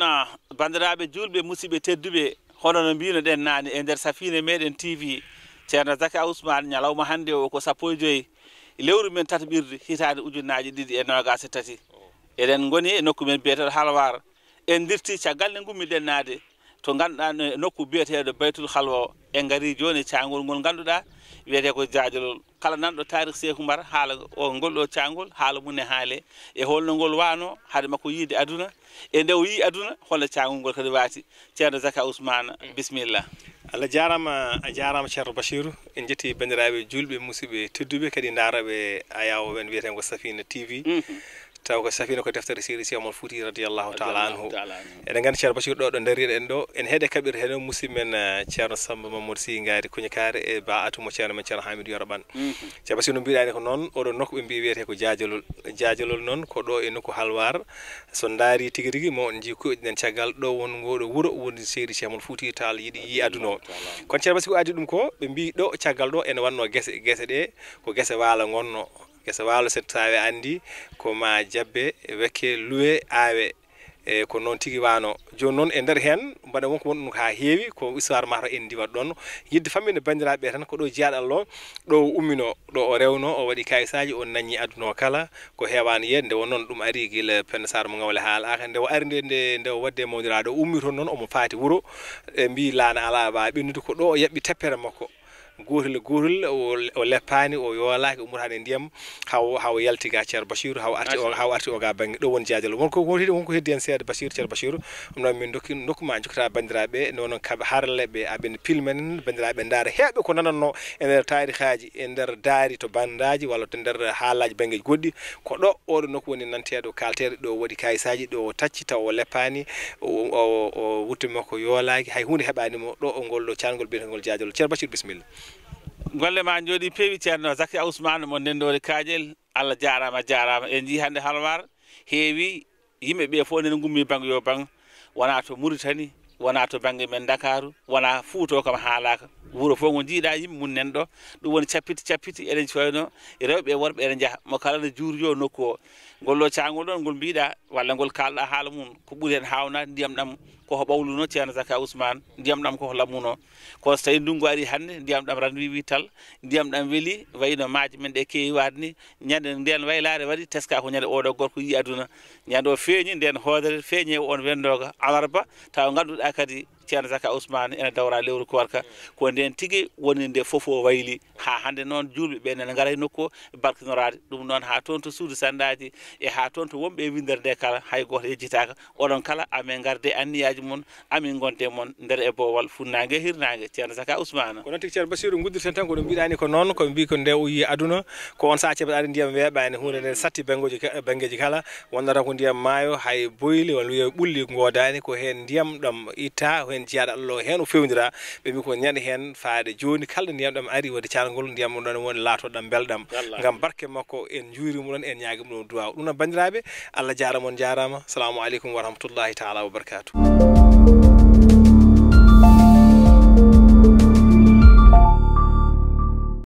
noon banndiraaɓe julɓe musidɓe tedduɓe hono no mbino ɗen naani e ndeer safine meɗen tv ceerno zaka ousmane ñalawma hannde o ko sappo e joyi lewru men tata ɓirde hitaade ujunnaaji ɗiɗi e noogaas tati eɗen ngoni e nokku men biyeteɗo halwar en dirti caggal nde ngummiɗen naade to ngannduɗaa e nokku biyeteeɗo baytul halwa o e ngari jooni caangol ngol ngannduɗa wiyete ko jaajolol kala nanɗo tarik seeku mbar haala o ngol ɗo caangol haala mum e haale e holno ngol waano hade makko yiide aduna e nde o yii aduna holno caangol ngol kadi waati ceerno zaka ousmane bisimilla allah jarama a jarama ceerno bachirou en jetti bandiraɓe julɓe musidɓe tedduɓe kadi daaroɓe ayawo en wiyetego safina tv mm -hmm. taw ko safira ko deftere séri siamol fouti radiallahu taala anhu eɗen gandi ceerno bachir ɗo ɗo darir en ɗo en heede kaɓir heno musidɓe men eh, ceerno samba mamadou sy gaari kuñakaare e ba atumo ceerno men ceerno hamidou yoroɓan mhm. ceerno bachir no mbiɗani ko noon oɗo nokku ɓe mbi wiyete ko jaajolol jaajolol noon ko ɗo e nokku halwar so daari tigi rigui ma on jii kuyoɗinen caggal ɗo won ngoɗo wuuro woni séri siamol fouti tal yiɗi yi aduna o kono ceerno ko addi ɗum ko ɓe mbi ɗo caggal ɗo ene wanno guese guese ɗe ko guese waalo gonno so walo set tawi andi ko ma jabbe weke luwe awe e ko noon tigi wano joni noon e nder hen mbaɗa wonko wonɗum ha heewi ko histoire mato en diwat ɗon yidde famminde bandiraɓe tan ko ɗo jiyaɗal o ɗo ummino ɗo o rewno o waɗi kayisaji o nañi aduna kala ko hewani yeede nde wonnoon ɗum ari guila penne sar mo gawle haalaka nde o ari nde nde nde o wadde mawdiraɗo o ummi toon noon omo faati wuuro e mbi laana ala wawi ɓennude ko ɗo o yaɓɓi teppere makko gotel gotel o leppani o yoolaki ummotani e ndiyam haw haw yalti ga ceerno bachir haw arti haw arti o ga banggue ɗo woni jaadel wonko wonti wonko heddi hen seeda bachir ceerno bachir ɗum noon min dokki dokkuma jokkata bandiraɓe noon kamɓe haralleɓe aɓene pilmen bandiraɓe daara heɓɓe ko nananno e nder tarihaji e nder daari to bandaji walla to nder haalaji banggueji goɗɗi ko ɗo oɗo nokku woni nanteɗo kalteɗo ɗo waɗi kayisaji ɗo tacci taw o leppani o wutte makko yoolaki hay hunde heɓanimo ɗo ngol ɗo cangol biyetengol jaajol ceer bachir bisimilla golle ma jooɗi peewi ceerno zaki ousmane mo ndendori kaajel allah jaarama jaarama en jii hannde halmar heewi yimɓe ɓe fof nen gummi bang yo bang wona to muritani wona to banggue men dakaru wona fuuto kam haalaka wuuro fof ngo jiiɗa yimɓe mum nan ɗo ɗum woni cappiti cappiti eɗen coyno rewɓe e worɓe eɗen jaaha mo kala ne juurjo nokku o ngollo cangol ɗon ngol mbiɗa walla ngol kalɗa haala mum ko ɓuuri hen hawnade ndiyam ɗam koko ɓawluno ceerno zaka ousmane ndiyam ɗam koko lammuno ko so tawi ndunngu ari hannde ndiyam ɗam ran wiwi tal ndiyam ɗam weeli wayino maaje men ɗe keewi waade ni ñande nden waylaare waɗi teska ko ñande oɗo gorko yi aduna ñande o feeñi nden hoodere feeñe on wenndoga ba tawa ngannduɗa kadi ceerno zaka ousmane ene dawra lewru kowarka ko nden tigi woni nde fof o wayli ha hannde noon juulɓe ɓe nene ngara e nokku o barkinorade ɗum noon ha toon to suudu sandaji e ha toon to wonɓe e winndere nde kala hay goto yejjitaka oɗon kala amin garde anniyaji haaji mon amin gonte mon nder e boowal funnaangue e ceerno saka ousmana ko noon tigi ceerno basiru guddirten tan ɗo mbiɗani ko noon ko mbi ko nde o yii aduna ko on saha ceebaɗaɗe ndiyam weeɓani hunde nde satti bangguji banggueji kala wonnata ko ndiyam maayo hay boyli walla wiye ɓulli godani ko hen ndiyam ɗam itta hen jeyaɗo allah o hen o fewdira ɓe mbi ko ñande hen faade joni kala ndiyam ɗam ari wadde carngol ndiyam ɗon woni laatoɗam belɗam gam barke makko en juurimo ɗon en ñaagi ɗum duwaw ɗum noon bandiraɓe allah jaramon jarama salamu aleykum wa rahmatullahi taala wa barakatuh